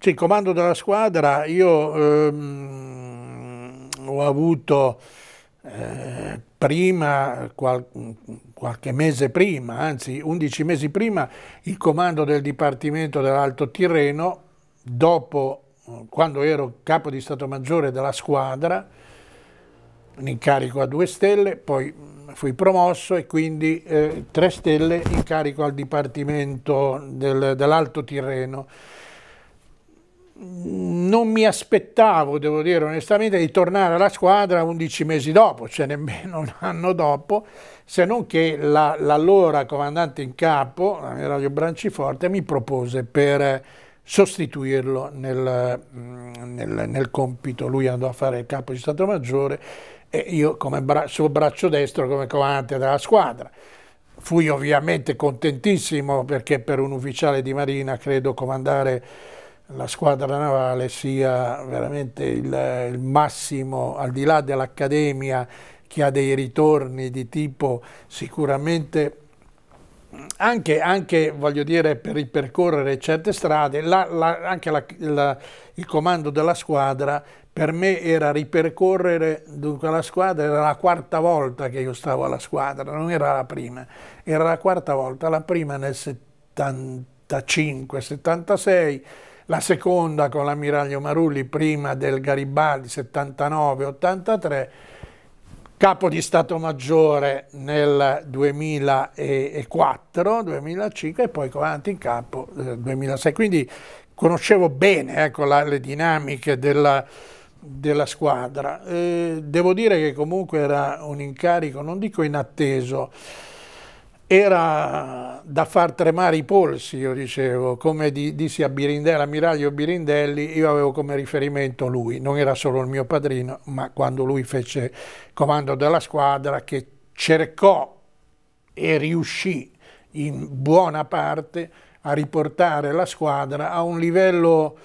Sì, il comando della squadra, io ehm, ho avuto eh, prima, qual, qualche mese prima, anzi 11 mesi prima, il comando del Dipartimento dell'Alto Tirreno, dopo, quando ero capo di Stato Maggiore della squadra, un incarico a due stelle, poi fui promosso e quindi eh, tre stelle incarico al Dipartimento del, dell'Alto Tirreno non mi aspettavo, devo dire onestamente, di tornare alla squadra 11 mesi dopo, cioè nemmeno un anno dopo, se non che l'allora la, comandante in capo, Ammiraglio Branciforte, mi propose per sostituirlo nel, mm, nel, nel, compito, lui andò a fare il capo di Stato Maggiore e io come bra suo braccio destro come comandante della squadra. Fui ovviamente contentissimo perché per un ufficiale di Marina credo comandare la squadra navale sia veramente il, il massimo, al di là dell'Accademia che ha dei ritorni di tipo sicuramente anche, anche, voglio dire, per ripercorrere certe strade, la, la, anche la, la, il comando della squadra per me era ripercorrere, dunque la squadra era la quarta volta che io stavo alla squadra, non era la prima, era la quarta volta, la prima nel 75-76 la seconda con l'ammiraglio Marulli prima del Garibaldi 79-83, capo di Stato Maggiore nel 2004-2005 e poi comandante in capo nel eh, 2006. Quindi conoscevo bene ecco, la, le dinamiche della, della squadra. Eh, devo dire che comunque era un incarico, non dico inatteso, era da far tremare i polsi, io dicevo, come di, dissi a Birindelli, ammiraglio Birindelli, io avevo come riferimento lui, non era solo il mio padrino, ma quando lui fece comando della squadra che cercò e riuscì in buona parte a riportare la squadra a un livello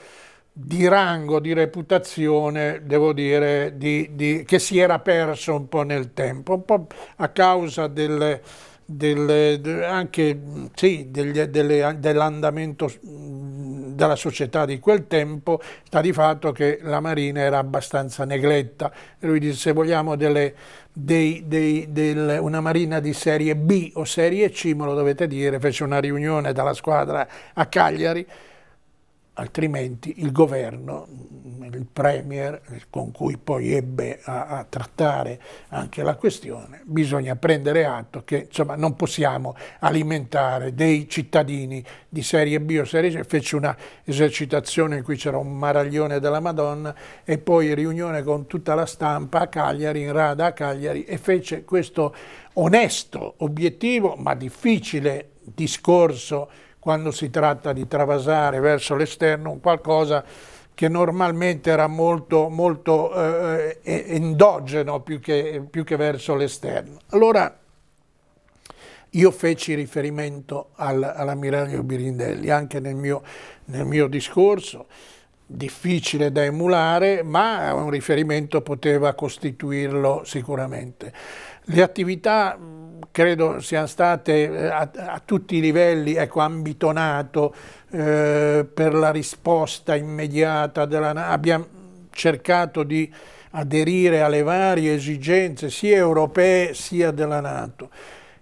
di rango, di reputazione, devo dire, di, di, che si era perso un po' nel tempo, un po' a causa delle del, anche sì, dell'andamento della società di quel tempo sta di fatto che la Marina era abbastanza negletta. Lui dice se vogliamo delle, dei, dei, del, una Marina di serie B o serie C, me lo dovete dire, fece una riunione dalla squadra a Cagliari altrimenti il governo, il premier con cui poi ebbe a, a, trattare anche la questione, bisogna prendere atto che insomma, non possiamo alimentare dei cittadini di serie B o serie C, fece una esercitazione in cui c'era un maraglione della Madonna e poi riunione con tutta la stampa a Cagliari, in rada a Cagliari e fece questo onesto, obiettivo ma difficile discorso quando si tratta di travasare verso l'esterno un qualcosa che normalmente era molto, molto eh, eh endogeno più che, più che verso l'esterno. Allora io feci riferimento al, all'ammiraglio Birindelli anche nel mio, nel mio discorso, difficile da emulare, ma un riferimento poteva costituirlo sicuramente. Le attività credo siano state eh, a, a, tutti i livelli ecco, ambitonato eh, per la risposta immediata, della, abbiamo cercato di aderire alle varie esigenze sia europee sia della Nato.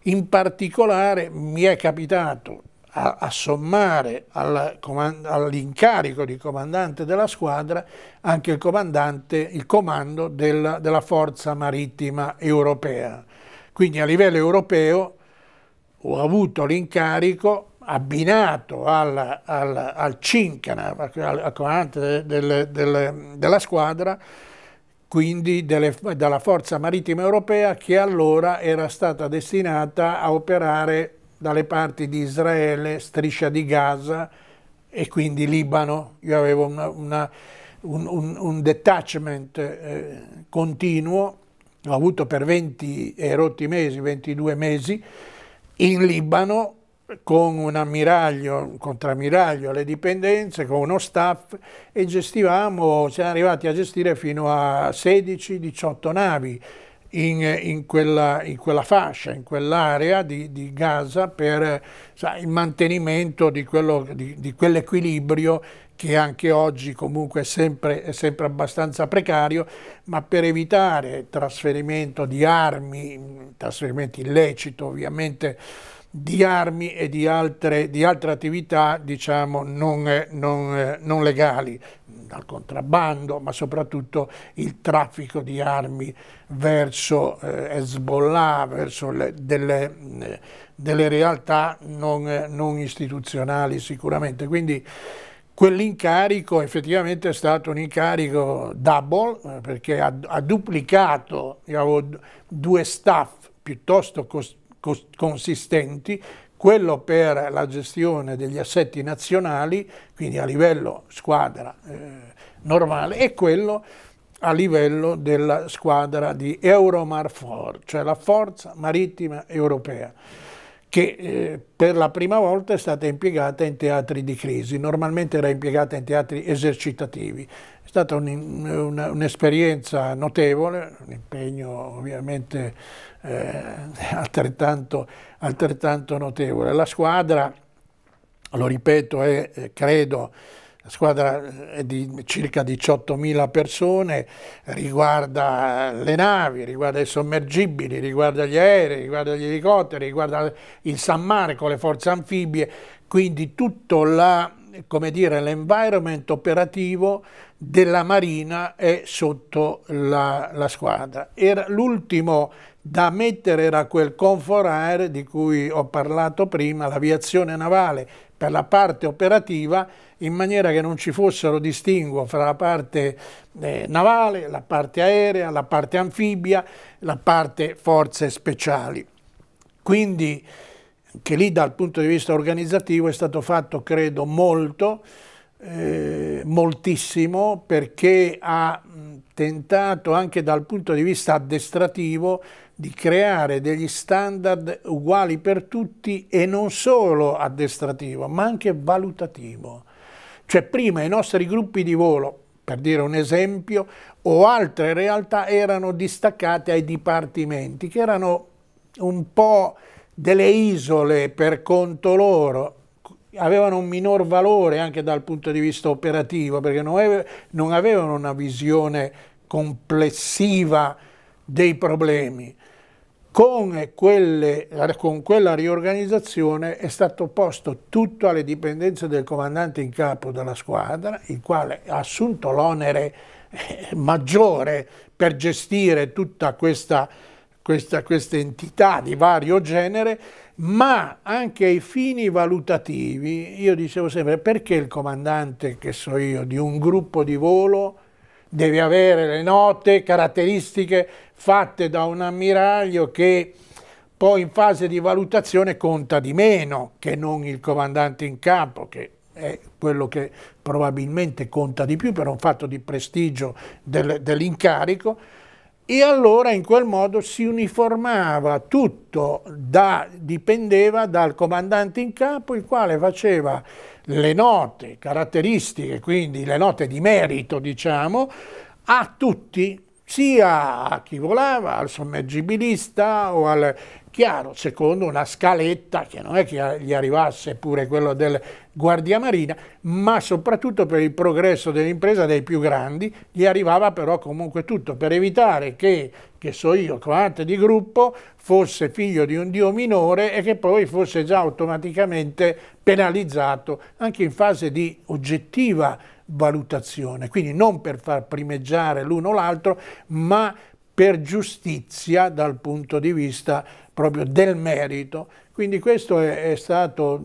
In particolare mi è capitato a, a sommare al, all'incarico di comandante della squadra anche il, il comando della, della forza marittima europea quindi a livello europeo ho avuto l'incarico abbinato alla, alla, al cincana, al comandante del, del, della squadra, quindi delle, dalla forza marittima europea che allora era stata destinata a operare dalle parti di Israele, striscia di Gaza e quindi Libano. Io avevo una, una, un, un, un, detachment eh, continuo l'ho avuto per 20 e eh, rotti mesi, 22 mesi, in Libano con un ammiraglio, un contrammiraglio alle dipendenze, con uno staff e gestivamo, siamo arrivati a gestire fino a 16-18 navi in, in, quella, in quella, fascia, in quell'area di, di, Gaza per sa, il mantenimento di, quell'equilibrio che anche oggi comunque è sempre, è sempre abbastanza precario, ma per evitare trasferimento di armi, trasferimento illecito ovviamente, di armi e di altre, di altre attività diciamo, non, non, non, legali, dal contrabbando, ma soprattutto il traffico di armi verso eh, Hezbollah, verso le, delle, delle, realtà non, non istituzionali sicuramente. Quindi quell'incarico effettivamente è stato un incarico double eh, perché ha, ha duplicato due staff piuttosto cos, cos, consistenti quello per la gestione degli assetti nazionali, quindi a livello squadra eh, normale, e quello a livello della squadra di Euromarfor, cioè la forza marittima europea che eh, per la prima volta è stata impiegata in teatri di crisi, normalmente era impiegata in teatri esercitativi. È stata un'esperienza un, un notevole, un impegno ovviamente eh, altrettanto, altrettanto, notevole. La squadra, lo ripeto, è, eh, credo, la squadra eh, è di circa 18.000 persone, riguarda eh, le navi, riguarda i sommergibili, riguarda gli aerei, riguarda gli elicotteri, riguarda il San Marco, le forze anfibie, quindi tutto l'environment operativo della Marina è sotto la, la squadra. l'ultimo da mettere era quel Comfort di cui ho parlato prima, l'aviazione navale per la parte operativa, in maniera che non ci fossero distinguo fra la parte eh, navale, la parte aerea, la parte anfibia, la parte forze speciali. Quindi che lì dal punto di vista organizzativo è stato fatto credo molto, eh, moltissimo perché ha tentato anche dal punto di vista addestrativo di creare degli standard uguali per tutti e non solo addestrativo, ma anche valutativo. Cioè prima i nostri gruppi di volo, per dire un esempio, o altre realtà erano distaccate ai dipartimenti, che erano un po' delle isole per conto loro, avevano un minor valore anche dal punto di vista operativo, perché non avevano una visione complessiva dei problemi. Con, quelle, con, quella riorganizzazione è stato posto tutto alle dipendenze del comandante in capo della squadra, il quale ha assunto l'onere eh, maggiore per gestire tutta questa, questa, questa entità di vario genere, ma anche ai fini valutativi, io dicevo sempre perché il comandante, che so io, di un gruppo di volo deve avere le note caratteristiche fatte da un ammiraglio che poi in fase di valutazione conta di meno che non il comandante in campo, che è quello che probabilmente conta di più per un fatto di prestigio del, dell'incarico, e allora in quel modo si uniformava tutto, da, dipendeva dal comandante in capo il quale faceva le note caratteristiche, quindi le note di merito diciamo, a tutti, sia a chi volava, al sommergibilista o al chiaro, secondo una scaletta che non è che gli arrivasse pure quello del Guardia Marina, ma soprattutto per il progresso dell'impresa dei più grandi, gli arrivava però comunque tutto, per evitare che, che so io, coante di gruppo, fosse figlio di un dio minore e che poi fosse già automaticamente penalizzato anche in fase di oggettiva valutazione, quindi non per far primeggiare l'uno o l'altro, ma per giustizia dal punto di vista proprio del merito. Quindi questo è, è stato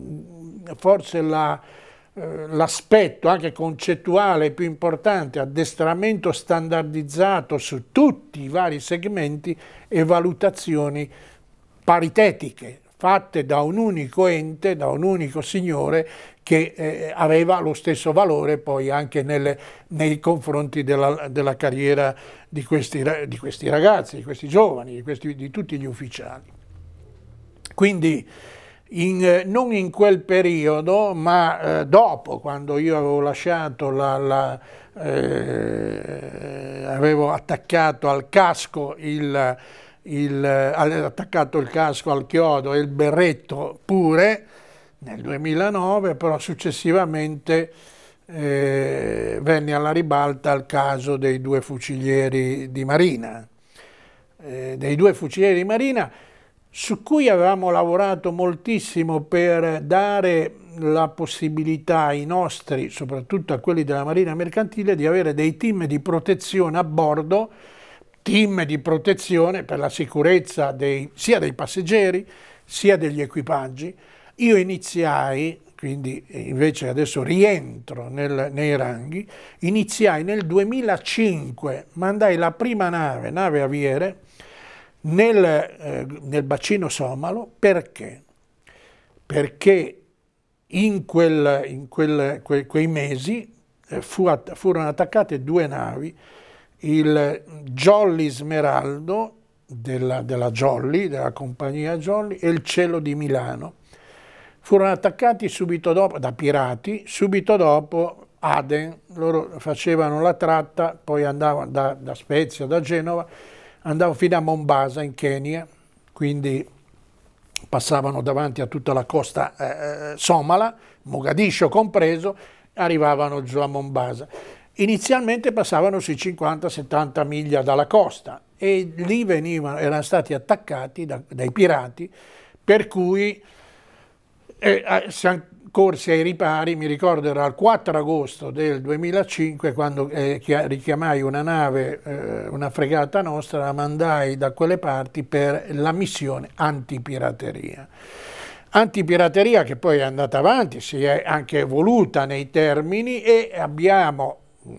forse l'aspetto la, eh, anche concettuale più importante, addestramento standardizzato su tutti i vari segmenti e valutazioni paritetiche fatte da un unico ente, da un unico signore che eh, aveva lo stesso valore poi anche nelle, nei confronti della, della carriera di questi, di questi, ragazzi, di questi giovani, di, questi, di tutti gli ufficiali. Quindi in, eh, non in quel periodo, ma eh, dopo, quando io avevo lasciato la, la eh, avevo attaccato al casco il, il, attaccato il casco al chiodo e il berretto pure nel 2009, però successivamente eh, venne alla ribalta il caso dei due fucilieri di Marina. Eh, dei due fucilieri di Marina su cui avevamo lavorato moltissimo per dare la possibilità ai nostri, soprattutto a quelli della Marina Mercantile, di avere dei team di protezione a bordo, team di protezione per la sicurezza dei, sia dei passeggeri sia degli equipaggi. Io iniziai quindi invece adesso rientro nel, nei ranghi, iniziai nel 2005, mandai la prima nave, nave aviere, nel, eh, nel bacino somalo perché? Perché in, quel, in quel, que, quei mesi eh, fu att furono attaccate due navi, il Jolly Smeraldo della, della Jolly, della compagnia Jolly, e il Cielo di Milano. Furono attaccati subito dopo, da pirati, subito dopo Aden, loro facevano la tratta, poi andavano da, da Spezia, da Genova, andavo fino a Mombasa in Kenya, quindi passavano davanti a tutta la costa eh, eh somala, Mogadiscio compreso, arrivavano giù a Mombasa. Inizialmente passavano sui 50-70 miglia dalla costa e lì venivano, erano stati attaccati da, dai pirati, per cui eh, eh corsi ai ripari, mi ricordo era il 4 agosto del 2005 quando eh, richiamai una nave, eh, una fregata nostra, la mandai da quelle parti per la missione antipirateria. Antipirateria che poi è andata avanti, si è anche evoluta nei termini e abbiamo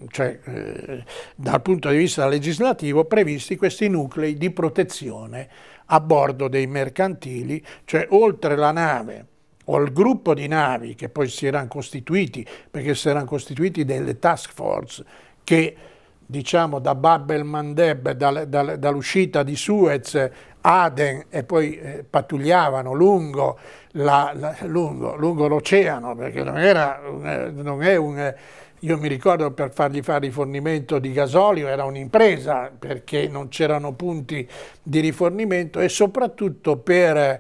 cioè, eh, dal punto di vista legislativo, previsti questi nuclei di protezione a bordo dei mercantili, cioè oltre la nave o al gruppo di navi che poi si erano costituiti, perché si erano costituiti delle task force che diciamo da Bab el Mandeb, dal, dal, dall'uscita di Suez, Aden e poi eh, pattugliavano lungo, l'oceano, perché non, era, eh, non è un... Eh, io mi ricordo per fargli fare rifornimento di gasolio era un'impresa perché non c'erano punti di rifornimento e soprattutto per... Eh,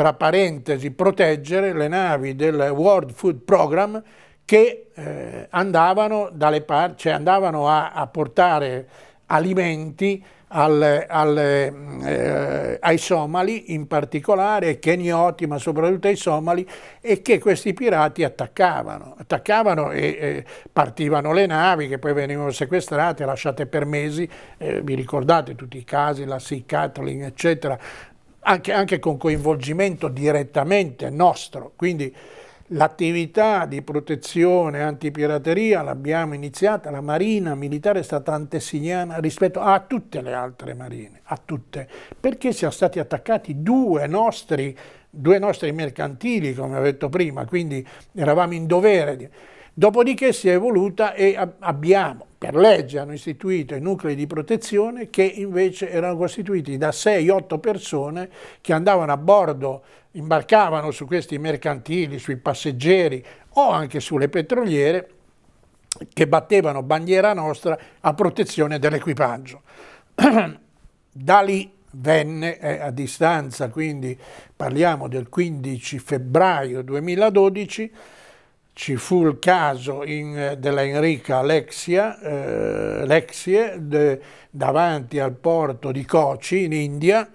tra parentesi, proteggere le navi del World Food Program che eh, andavano, parti, cioè andavano a, a, portare alimenti al, al, eh, ai somali, in particolare ai kenioti, ma soprattutto ai somali, e che questi pirati attaccavano. Attaccavano e, e partivano le navi che poi venivano sequestrate, lasciate per mesi. Eh, vi ricordate tutti i casi, la Sea Catling, eccetera, anche, anche con coinvolgimento direttamente nostro. Quindi l'attività di protezione antipirateria l'abbiamo iniziata, la Marina militare è stata antesignana rispetto a tutte le altre marine, a tutte, perché siamo stati attaccati due nostri, due nostri mercantili, come ho detto prima, quindi eravamo in dovere. Dopodiché si è evoluta e abbiamo per legge hanno istituito i nuclei di protezione che invece erano costituiti da 6-8 persone che andavano a bordo, imbarcavano su questi mercantili, sui passeggeri o anche sulle petroliere che battevano bandiera nostra a protezione dell'equipaggio. da lì venne eh, a distanza, quindi parliamo del 15 febbraio 2012, ci fu il caso in, della Enrica Alexia, eh, Lexie de, davanti al porto di Kochi in India,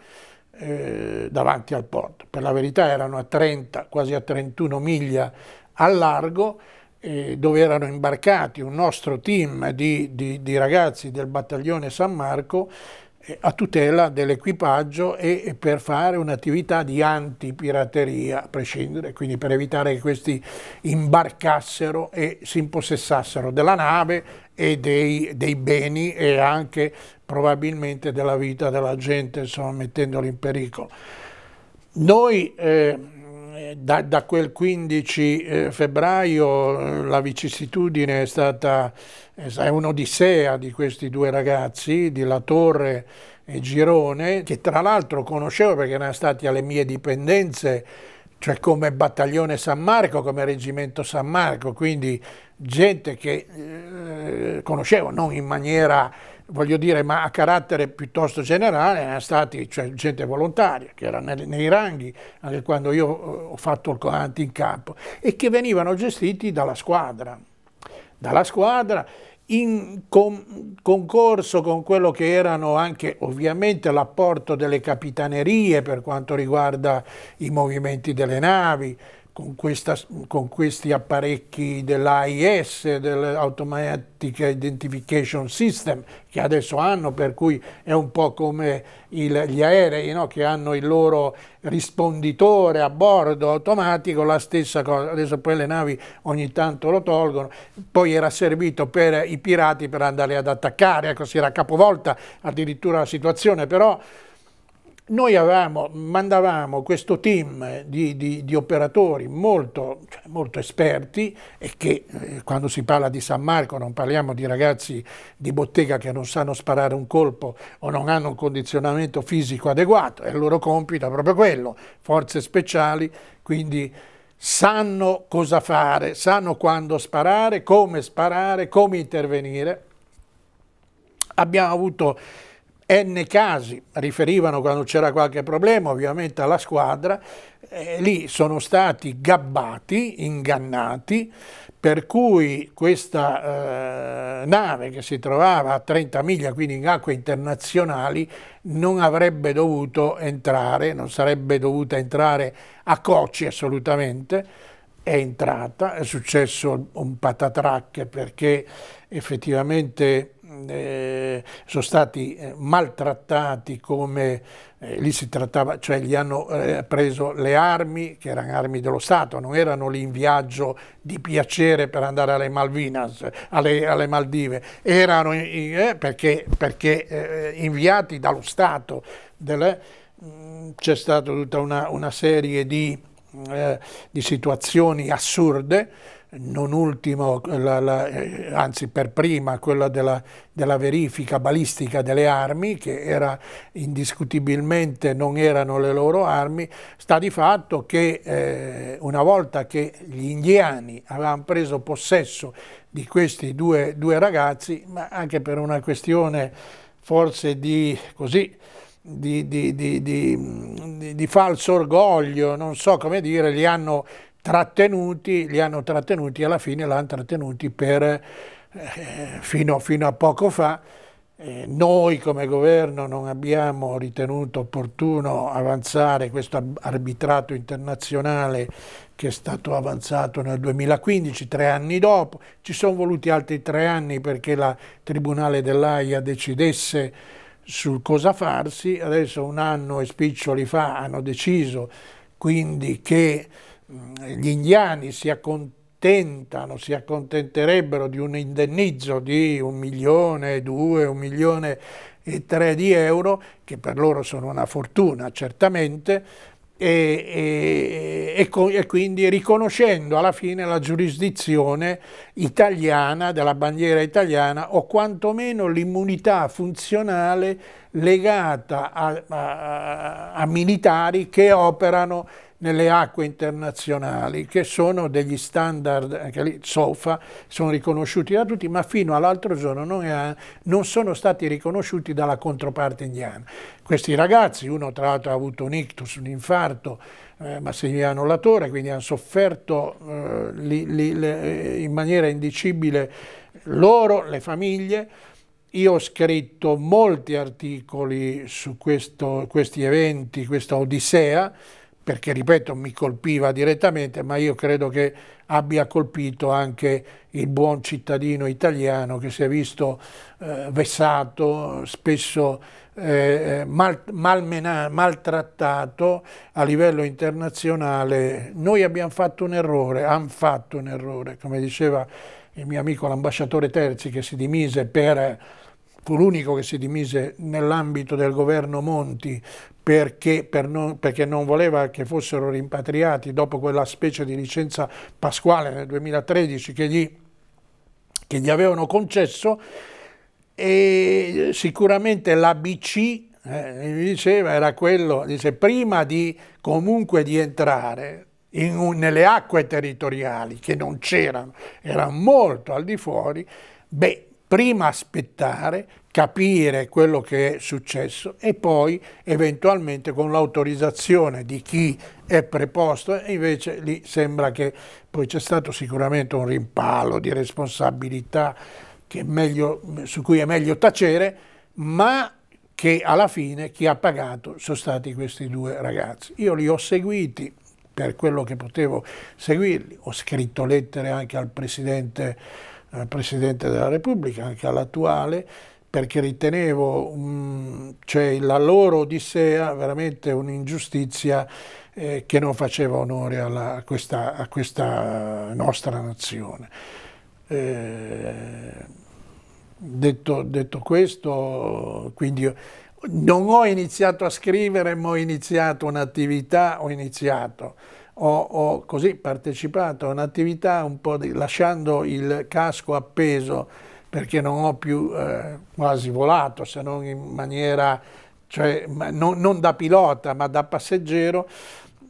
eh, davanti al porto. Per la verità erano a 30, quasi a 31 miglia al largo, eh, dove erano imbarcati un nostro team di, di, di ragazzi del battaglione San Marco eh, a tutela dell'equipaggio e per fare un'attività di antipirateria a prescindere, quindi per evitare che questi imbarcassero e si impossessassero della nave e dei, dei beni e anche probabilmente della vita della gente, insomma, mettendoli in pericolo. Noi eh, da, da, quel 15 eh, febbraio eh, la vicissitudine è stata eh, è un'odissea di questi due ragazzi, di La Torre e Girone, che tra l'altro conoscevo perché erano stati alle mie dipendenze, cioè come battaglione San Marco, come reggimento San Marco, quindi gente che eh, conoscevo non in maniera voglio dire, ma a carattere piuttosto generale, erano stati cioè, gente volontaria, che era nei, nei ranghi, anche quando io eh, ho fatto il coanti in campo, e che venivano gestiti dalla squadra. Dalla squadra in concorso con quello che erano anche ovviamente l'apporto delle capitanerie per quanto riguarda i movimenti delle navi, con, questa, con questi apparecchi dell'AIS, dell'Automatic Identification System, che adesso hanno, per cui è un po' come il, gli aerei no? che hanno il loro risponditore a bordo automatico, la stessa cosa, adesso poi le navi ogni tanto lo tolgono, poi era servito per i pirati per andare ad attaccare, ecco si era capovolta addirittura la situazione, però noi avevamo, mandavamo questo team di, di, di operatori molto, cioè, molto, esperti e che eh, quando si parla di San Marco non parliamo di ragazzi di bottega che non sanno sparare un colpo o non hanno un condizionamento fisico adeguato, è il loro compito è proprio quello, forze speciali, quindi sanno cosa fare, sanno quando sparare, come sparare, come intervenire. Abbiamo avuto N casi riferivano quando c'era qualche problema ovviamente alla squadra, eh, lì sono stati gabbati, ingannati, per cui questa eh, nave che si trovava a 30 miglia, quindi in acque internazionali, non avrebbe dovuto entrare, non sarebbe dovuta entrare a Cocci assolutamente, è entrata, è successo un patatracche perché effettivamente eh, sono stati eh, maltrattati come eh, lì si trattava, cioè gli hanno eh, preso le armi, che erano armi dello Stato, non erano lì in viaggio di piacere per andare alle Malvinas, alle, alle Maldive, erano in, eh, perché, perché eh, inviati dallo Stato. Mm, c'è stata tutta una, una serie di, di situazioni assurde non ultimo, la, la, eh, anzi per prima, quella della, della, verifica balistica delle armi, che era indiscutibilmente non erano le loro armi, sta di fatto che eh, una volta che gli indiani avevano preso possesso di questi due, due ragazzi, ma anche per una questione forse di così, di, di, di, di, falso orgoglio, non so come dire, li hanno trattenuti, li hanno trattenuti e alla fine l'hanno trattenuti per, eh, fino, fino, a poco fa. Eh, noi come governo non abbiamo ritenuto opportuno avanzare questo arbitrato internazionale che è stato avanzato nel 2015, tre anni dopo. Ci sono voluti altri tre anni perché la Tribunale dell'AIA decidesse su cosa farsi. Adesso un anno e spiccioli fa hanno deciso quindi che Mm, gli indiani si accontentano, si accontenterebbero di un indennizzo di un milione, due, un milione e tre di euro, che per loro sono una fortuna certamente, e, e, e, quindi riconoscendo alla fine la giurisdizione italiana, della bandiera italiana, o quantomeno l'immunità funzionale legata a, a, a militari che operano nelle acque internazionali, che sono degli standard, anche lì SOFA, sono riconosciuti da tutti, ma fino all'altro giorno non, è, non, sono stati riconosciuti dalla controparte indiana. Questi ragazzi, uno tra l'altro ha avuto un ictus, un infarto, eh, ma segnano quindi hanno sofferto eh, li, li, le, in maniera indicibile loro, le famiglie, io ho scritto molti articoli su questo, questi eventi, questa odissea, perché ripeto mi colpiva direttamente, ma io credo che abbia colpito anche il buon cittadino italiano che si è visto eh, vessato, spesso eh, eh mal, maltrattato a livello internazionale. Noi abbiamo fatto un errore, hanno fatto un errore, come diceva il mio amico l'ambasciatore Terzi che si dimise per fu l'unico che si dimise nell'ambito del governo Monti perché, per non, perché, non, voleva che fossero rimpatriati dopo quella specie di licenza pasquale nel 2013 che gli, che gli avevano concesso e sicuramente l'ABC eh, mi diceva era quello, dice prima di comunque di entrare in, nelle acque territoriali che non c'erano, erano molto al di fuori, beh, prima aspettare, capire quello che è successo e poi eventualmente con l'autorizzazione di chi è preposto e invece lì sembra che poi c'è stato sicuramente un rimpallo di responsabilità meglio, su cui è meglio tacere, ma che alla fine chi ha pagato sono stati questi due ragazzi. Io li ho seguiti per quello che potevo seguirli. Ho scritto lettere anche al Presidente, al Presidente della Repubblica, anche all'attuale, perché ritenevo um, cioè, la loro odissea veramente un'ingiustizia eh, che non faceva onore alla, a, questa, a, questa, nostra nazione. Eh, detto, detto, questo, quindi non ho iniziato a scrivere, ma ho iniziato un'attività, ho iniziato, ho, ho così partecipato a un'attività un po' di, lasciando il casco appeso perché non ho più eh, quasi volato, se non in maniera, cioè non, non da pilota, ma da passeggero,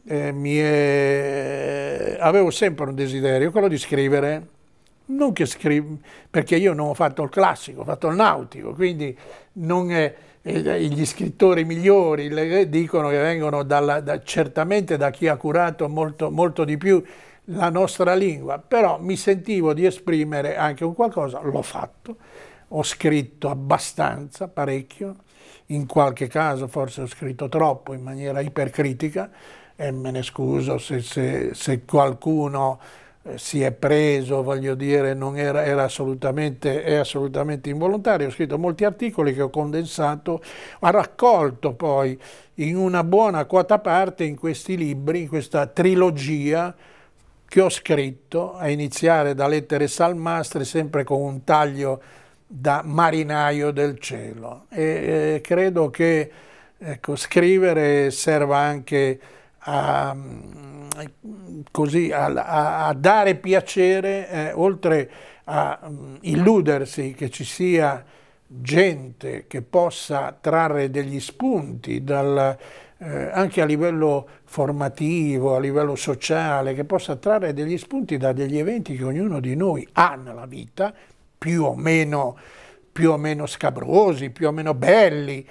eh, mie... avevo sempre un desiderio, quello di scrivere, non che scrivo, perché io non ho fatto il classico, ho fatto il nautico, quindi non è eh, gli scrittori migliori eh, dicono che vengono dalla, da, certamente da chi ha curato molto, molto di più la nostra lingua, però mi sentivo di esprimere anche un qualcosa, l'ho fatto, ho scritto abbastanza, parecchio, in qualche caso forse ho scritto troppo in maniera ipercritica e me ne scuso se, se, se qualcuno eh, si è preso, voglio dire, era, era assolutamente, è assolutamente involontario. Ho scritto molti articoli che ho condensato, ho raccolto poi in una buona quota parte in questi libri, in questa trilogia che ho scritto, a iniziare da Lettere Salmastre, sempre con un taglio da marinaio del cielo. E eh, credo che ecco, scrivere serva anche a, così, a, a dare piacere, eh, oltre a mm, illudersi che ci sia gente che possa trarre degli spunti dal, eh, anche a livello formativo, a livello sociale, che possa trarre degli spunti da degli eventi che ognuno di noi ha nella vita, più o meno, più o meno scabrosi, più o meno belli,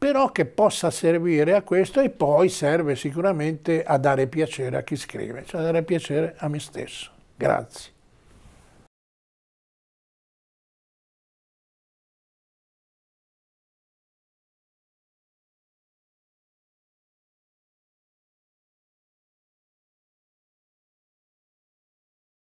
però che possa servire a questo e poi serve sicuramente a dare piacere a chi scrive, cioè a dare piacere a me stesso. Grazie.